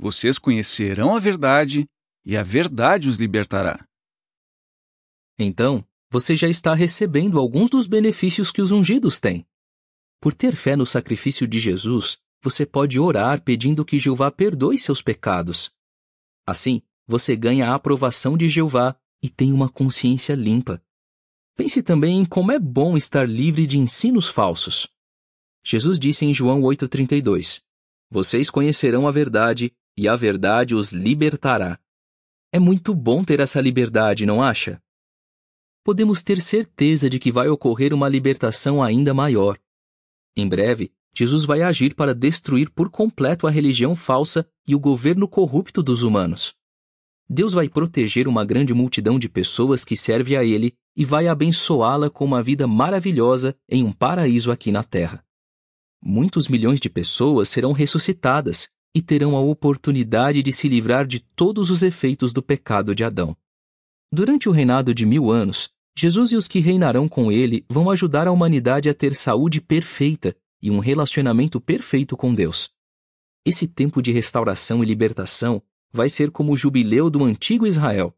Vocês conhecerão a verdade, e a verdade os libertará. Então, você já está recebendo alguns dos benefícios que os ungidos têm. Por ter fé no sacrifício de Jesus, você pode orar pedindo que Jeová perdoe seus pecados. Assim, você ganha a aprovação de Jeová e tem uma consciência limpa. Pense também em como é bom estar livre de ensinos falsos. Jesus disse em João 8,32: Vocês conhecerão a verdade e a verdade os libertará. É muito bom ter essa liberdade, não acha? Podemos ter certeza de que vai ocorrer uma libertação ainda maior. Em breve, Jesus vai agir para destruir por completo a religião falsa e o governo corrupto dos humanos. Deus vai proteger uma grande multidão de pessoas que serve a Ele e vai abençoá-la com uma vida maravilhosa em um paraíso aqui na terra. Muitos milhões de pessoas serão ressuscitadas e terão a oportunidade de se livrar de todos os efeitos do pecado de Adão. Durante o reinado de mil anos, Jesus e os que reinarão com ele vão ajudar a humanidade a ter saúde perfeita e um relacionamento perfeito com Deus. Esse tempo de restauração e libertação vai ser como o jubileu do antigo Israel.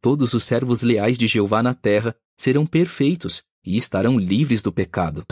Todos os servos leais de Jeová na terra serão perfeitos e estarão livres do pecado.